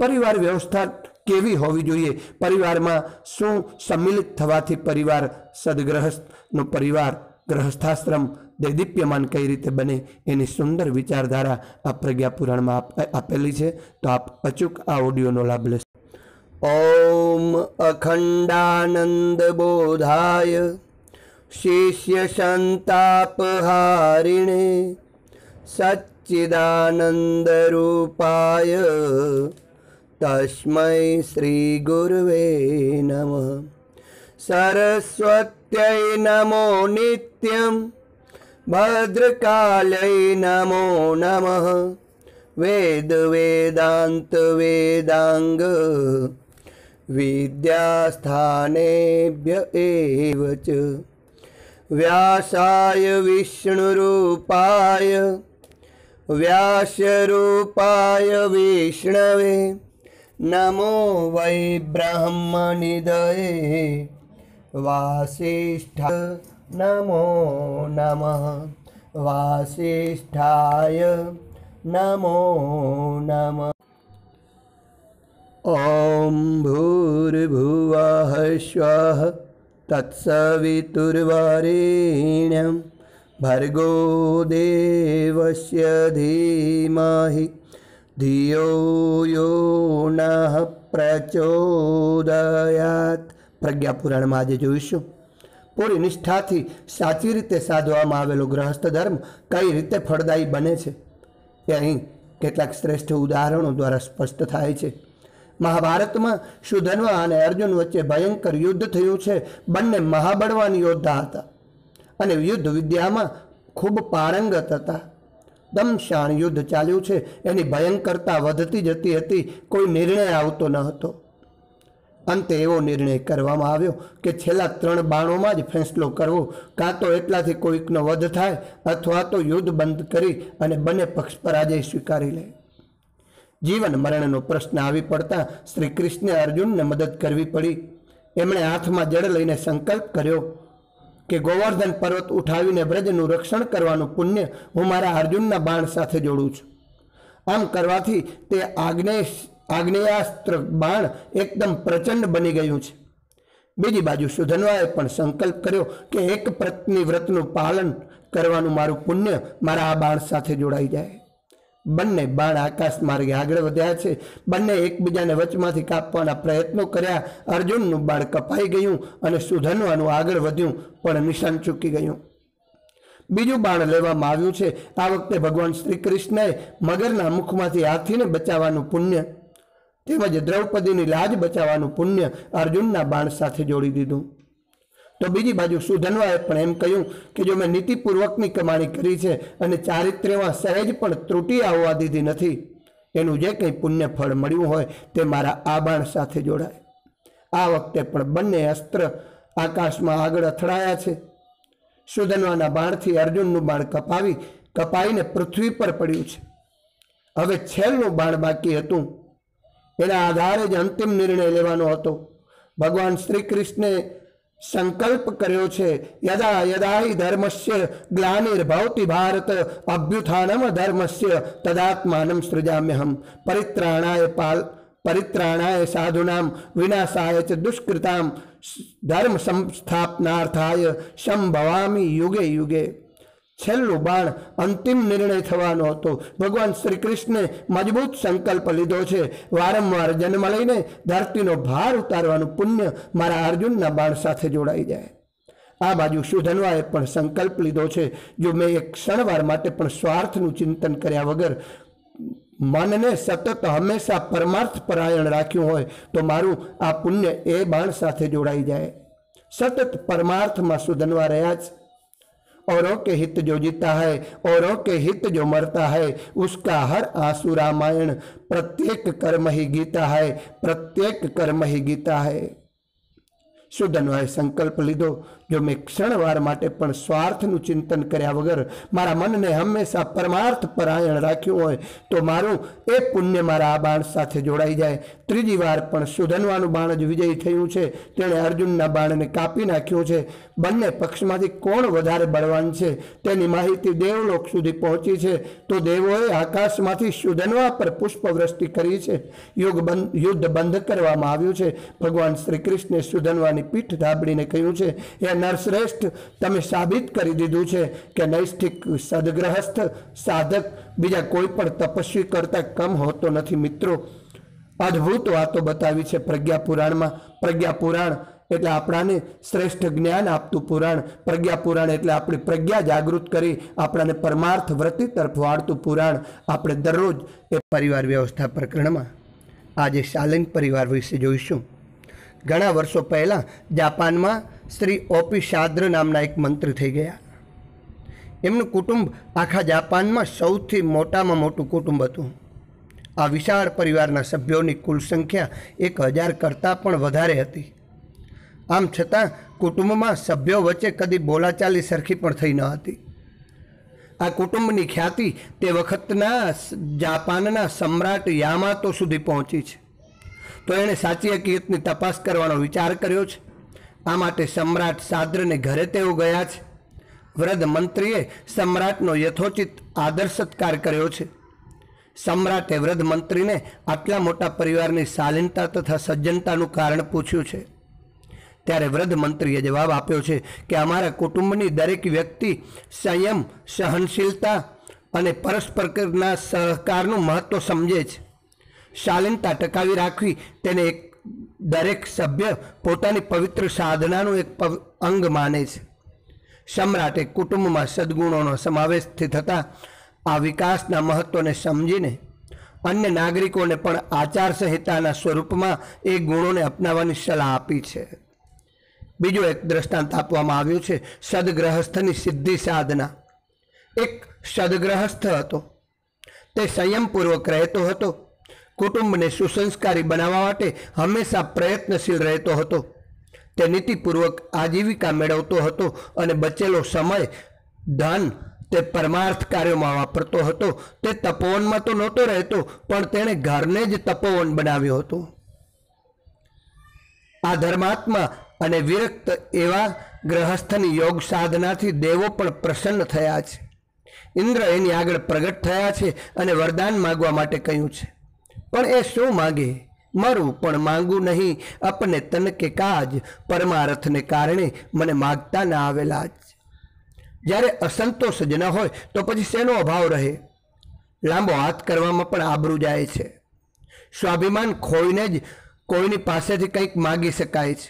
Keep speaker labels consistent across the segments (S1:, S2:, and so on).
S1: પરિવાર વ્યવસ્થા કેવી હોવી જોઈએ પરિવારમાં શું સંમિલિત થવાથી પરિવાર સદગ્રહસ્થનો પરિવાર ગ્રહસ્થાશ્રમ દૈદીપ્યમાન કઈ રીતે બને એની સુંદર વિચારધારા આ પ્રજ્ઞા પુરાણમાં આપેલી છે તો આપ અચૂક આ ઓડિયોનો લાભ લેશો ઓમ અખંડાનંદ બોધાય શિષ્ય સંતાપહારિણે સચ્ચિદાનંદ રૂપાય तस्मै श्रीगुर्वै नमः सरस्वत्यै नमो नित्यं भद्रकालै नमो नमः विद्यास्थानेभ्य एव च व्यासाय विष्णुरूपाय व्यासरूपाय विष्णवे नमो वै ब्रह्मणिदये वासिष्ठ नमो नमः वासिष्ठाय नमो नमः ॐ भूर्भुवः स्वः भर्गो देवस्य धीमहि ધિયો યો ન પ્રચોદયાત પ્રજ્ઞાપુરાણમાં આજે જોઈશું પૂરી નિષ્ઠાથી સાચી રીતે સાધવામાં આવેલો ગ્રહસ્થ ધર્મ કઈ રીતે ફળદાયી બને છે એ અહીં કેટલાક શ્રેષ્ઠ ઉદાહરણો દ્વારા સ્પષ્ટ થાય છે મહાભારતમાં સુધન્વા અને અર્જુન વચ્ચે ભયંકર યુદ્ધ થયું છે બંને મહાબળવાન યોદ્ધા હતા અને યુદ્ધ વિદ્યામાં ખૂબ પારંગત હતા દમશાણ યુદ્ધ ચાલ્યું છે એની ભયંકરતા વધતી જતી હતી કોઈ નિર્ણય આવતો ન હતો અંતે એવો નિર્ણય કરવામાં આવ્યો કે છેલ્લા ત્રણ બાણોમાં જ ફેંસલો કરવો કાં તો એટલાથી કોઈકનો વધ થાય અથવા તો યુદ્ધ બંધ કરી અને બંને પક્ષ પરાજય સ્વીકારી લે જીવન મરણનો પ્રશ્ન આવી પડતા શ્રી કૃષ્ણે અર્જુનને મદદ કરવી પડી એમણે હાથમાં જળ લઈને સંકલ્પ કર્યો કે ગોવર્ધન પર્વત ઉઠાવીને વ્રજનું રક્ષણ કરવાનું પુણ્ય હું મારા અર્જુનના બાણ સાથે જોડું છું આમ કરવાથી તે આગ્નેશ આગ્નેયાસ્ત્ર બાણ એકદમ પ્રચંડ બની ગયું છે બીજી બાજુ સુધનવાએ પણ સંકલ્પ કર્યો કે એક પત્ની વ્રતનું પાલન કરવાનું મારું પુણ્ય મારા આ બાણ સાથે જોડાઈ જાય બંને બાણ આકાશ માર્ગે આગળ વધ્યા છે બંને એકબીજાને વચમાંથી કાપવાના પ્રયત્નો કર્યા અર્જુનનું બાણ કપાઈ ગયું અને સુધનવાનું આગળ વધ્યું પણ નિશાન ચૂકી ગયું બીજું બાણ લેવામાં આવ્યું છે આ વખતે ભગવાન શ્રી કૃષ્ણએ મગરના મુખમાંથી હાથીને બચાવવાનું પુણ્ય તેમજ દ્રૌપદીની લાજ બચાવવાનું પુણ્ય અર્જુનના બાણ સાથે જોડી દીધું તો બીજી બાજુ સુધનવાએ પણ એમ કહ્યું કે જો મેં નીતિપૂર્વકની કમાણી કરી છે અને ચારિત્ર્યમાં સહેજ પણ ત્રુટિ આવવા દીધી નથી એનું જે કંઈ પુણ્ય ફળ મળ્યું હોય તે મારા આબાણ સાથે જોડાય આ વખતે પણ બંને અસ્ત્ર આકાશમાં આગળ અથડાયા છે સુધનવાના બાણથી અર્જુનનું બાણ કપાવી કપાઈને પૃથ્વી પર પડ્યું છે હવે છેલ્લું બાણ બાકી હતું એના આધારે જ અંતિમ નિર્ણય લેવાનો હતો ભગવાન શ્રી કૃષ્ણે સંકલ્પ કર્યો છે યદા યદા હિ ધર્મસ્ય ગ્લાનિર્ભવતી ભારત અભ્યુત્થાનમ ધર્મસ્ય તદાત્માનમ સૃજામ્યહમ પરિત્રાણાય પાલ પરિત્રાણાય સાધુનામ વિનાશાય ચ દુષ્કૃતામ ધર્મ સંસ્થાપનાર્થાય સંભવામી યુગે યુગે છેલ્લું બાણ અંતિમ નિર્ણય થવાનો હતો ભગવાન શ્રી કૃષ્ણે મજબૂત સંકલ્પ લીધો છે વારંવાર જન્મ લઈને ધરતીનો ભાર ઉતારવાનું પુણ્ય મારા અર્જુનના બાણ સાથે જોડાઈ જાય આ બાજુ સુધનવાએ પણ સંકલ્પ લીધો છે જો મેં એક ક્ષણવાર માટે પણ સ્વાર્થનું ચિંતન કર્યા વગર મનને સતત હંમેશા પરમાર્થ પરાયણ રાખ્યું હોય તો મારું આ પુણ્ય એ બાણ સાથે જોડાઈ જાય સતત પરમાર્થમાં સુધનવા રહ્યા છે औरों के हित जो जीता है औरों के हित जो मरता है उसका हर आंसू रामायण प्रत्येक कर्म ही गीता है प्रत्येक कर्म ही गीता है शुद्ध अन्वय संकल्प लिदो જો મેં ક્ષણવાર માટે પણ સ્વાર્થનું ચિંતન કર્યા વગર મારા મનને હંમેશા પરમાર્થ પરાયણ રાખ્યું હોય તો મારું એ પુણ્ય મારા આ બાણ સાથે જોડાઈ જાય ત્રીજી વાર પણ સુધનવાનું બાણ જ વિજયી થયું છે તેણે અર્જુનના બાણને કાપી નાખ્યો છે બંને પક્ષમાંથી કોણ વધારે બળવાન છે તેની માહિતી દેવલોક સુધી પહોંચી છે તો દેવોએ આકાશમાંથી સુધનવા પર પુષ્પવૃષ્ટિ કરી છે યુગ યુદ્ધ બંધ કરવામાં આવ્યું છે ભગવાન શ્રી કૃષ્ણે સુધનવાની પીઠ ધાબડીને કહ્યું છે એ નરશ્રેષ્ઠ તમે સાબિત કરી દીધું છે કે નૈષ્ઠિક સદગ્રહસ્થ સાધક બીજા કોઈ પણ તપસ્વી કરતાં કમ હોતો નથી મિત્રો અદ્ભુત વાતો બતાવી છે પ્રજ્ઞા પુરાણમાં એટલે આપણાને શ્રેષ્ઠ જ્ઞાન આપતું પુરાણ પ્રજ્ઞા પુરાણ એટલે આપણી પ્રજ્ઞા જાગૃત કરી આપણાને પરમાર્થ વ્રતિ તરફ વાળતું પુરાણ આપણે દરરોજ એ પરિવાર વ્યવસ્થા પ્રકરણમાં આજે શાલિન પરિવાર વિશે જોઈશું ઘણા વર્ષો પહેલાં જાપાનમાં શ્રી ઓપી શાદ્ર નામના એક મંત્રી થઈ ગયા એમનું કુટુંબ આખા જાપાનમાં સૌથી મોટામાં મોટું કુટુંબ હતું આ વિશાળ પરિવારના સભ્યોની કુલ સંખ્યા એક હજાર કરતાં પણ વધારે હતી આમ છતાં કુટુંબમાં સભ્યો વચ્ચે કદી બોલાચાલી સરખી પણ થઈ ન હતી આ કુટુંબની ખ્યાતિ તે વખતના જાપાનના સમ્રાટ યામાતો સુધી પહોંચી છે તો એણે સાચી હકીકતની તપાસ કરવાનો વિચાર કર્યો છે આ માટે સમ્રાટ સાદ્રને ઘરે તેઓ ગયા છે વૃદ્ધ મંત્રીએ સમ્રાટનો યથોચિત આદર સત્કાર કર્યો છે સમ્રાટે વૃદ્ધ મંત્રીને આટલા મોટા પરિવારની શાલીનતા તથા સજ્જનતાનું કારણ પૂછ્યું છે ત્યારે વૃદ્ધ મંત્રીએ જવાબ આપ્યો છે કે અમારા કુટુંબની દરેક વ્યક્તિ સંયમ સહનશીલતા અને પરસ્પરના સહકારનું મહત્ત્વ સમજે છે શાલીનતા ટકાવી રાખવી તેને એક દરેક સભ્ય પોતાની પવિત્ર સાધનાનું એક અંગ માને છે સમ્રાટે કુટુંબમાં સદગુણોનો સમાવેશ થતાં આ વિકાસના મહત્ત્વને સમજીને અન્ય નાગરિકોને પણ આચાર સંહિતાના સ્વરૂપમાં એ ગુણોને અપનાવવાની સલાહ આપી છે બીજો એક દ્રષ્ટાંત આપવામાં આવ્યો છે સદગ્રહસ્થની સિદ્ધિ સાધના એક સદગ્રહસ્થ હતો તે સંયમપૂર્વક રહેતો હતો કુટુંબને સુસંસ્કારી બનાવવા માટે હંમેશા પ્રયત્નશીલ રહેતો હતો તે નીતિપૂર્વક આજીવિકા મેળવતો હતો અને બચેલો સમય ધન તે પરમાર્થ કાર્યોમાં વાપરતો હતો તે તપોવનમાં તો નહોતો રહેતો પણ તેણે ઘરને જ તપોવન બનાવ્યો હતો આ ધર્માત્મા અને વિરક્ત એવા ગ્રહસ્થની યોગ સાધનાથી દેવો પણ પ્રસન્ન થયા છે ઇન્દ્ર એની આગળ પ્રગટ થયા છે અને વરદાન માગવા માટે કહ્યું છે પણ એ શું માગે મારું પણ માંગું નહીં આપને તન કે કાજ પરમારથને કારણે મને માગતા ના આવેલા જ જ્યારે અસંતોષ જ ન હોય તો પછી શેનો અભાવ રહે લાંબો હાથ કરવામાં પણ આબરૂ જાય છે સ્વાભિમાન ખોઈને જ કોઈની પાસેથી કંઈક માગી શકાય છે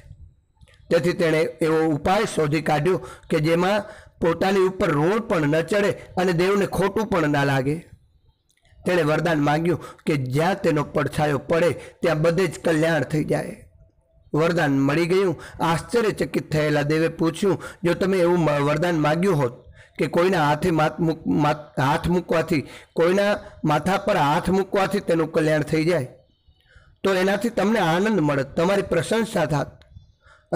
S1: તેથી તેણે એવો ઉપાય શોધી કાઢ્યો કે જેમાં પોતાની ઉપર રોડ પણ ન ચડે અને દેવને ખોટું પણ ના લાગે તેણે વરદાન માંગ્યું કે જ્યાં તેનો પડછાયો પડે ત્યાં બધે જ કલ્યાણ થઈ જાય વરદાન મળી ગયું આશ્ચર્યચકિત થયેલા દેવે પૂછ્યું જો તમે એવું વરદાન માગ્યું હોત કે કોઈના હાથે માથ મૂક હાથ મૂકવાથી કોઈના માથા પર હાથ મૂકવાથી તેનું કલ્યાણ થઈ જાય તો એનાથી તમને આનંદ મળત તમારી પ્રશંસા થાત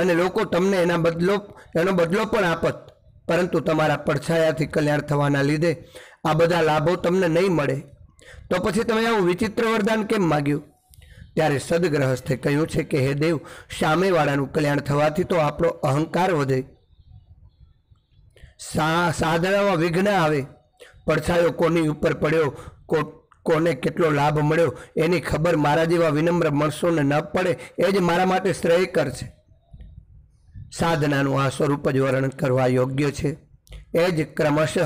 S1: અને લોકો તમને એના બદલો એનો બદલો પણ આપત પરંતુ તમારા પડછાયાથી કલ્યાણ થવાના લીધે આ બધા લાભો તમને નહીં મળે તો પછી તમે આવું વિચિત્ર વરદાન કેમ માગ્યું ત્યારે સદગ્રહસ્થે કહ્યું છે કે હે દેવ સામેવાળાનું કલ્યાણ થવાથી તો આપણો અહંકાર વધે સાધનામાં વિઘ્ન આવે પડછાયો કોની ઉપર પડ્યો કોને કેટલો લાભ મળ્યો એની ખબર મારા જેવા વિનમ્ર માણસોને ન પડે એ જ મારા માટે શ્રેયકર છે સાધનાનું આ સ્વરૂપ જ વર્ણન કરવા યોગ્ય છે એ જ ક્રમશઃ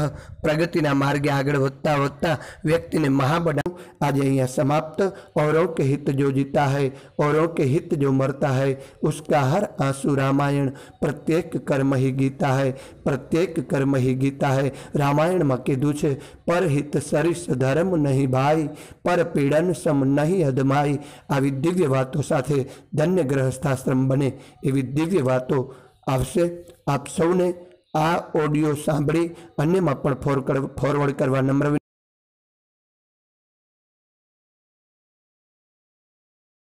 S1: પ્રગતિના માર્ગે આગળ વધતા વધતા વ્યક્तिને મહા બનાવ આજે અહીંયા સમાપ્ત औरों के हित जो जीता है औरों के हित जो मरता है उसका हर आंसू रामायण प्रत्येक कर्म ही गीता है प्रत्येक कर्म ही गीता है રામાયણમાં કીધું છે પરહિત સરિસ ધર્મ નહીં ભાઈ પર પીડન સમ નહીં અધમાઈ આવી દિવ્ય વાતો સાથે ધન્ય ગ્રહસ્થાશ્રમ બને એવી દિવ્ય વાતો આવશે આપ સૌને આ ઓડિયો સાંભળી અન્યમાં પણ ફોરવર્ડ કરવા નમ્ર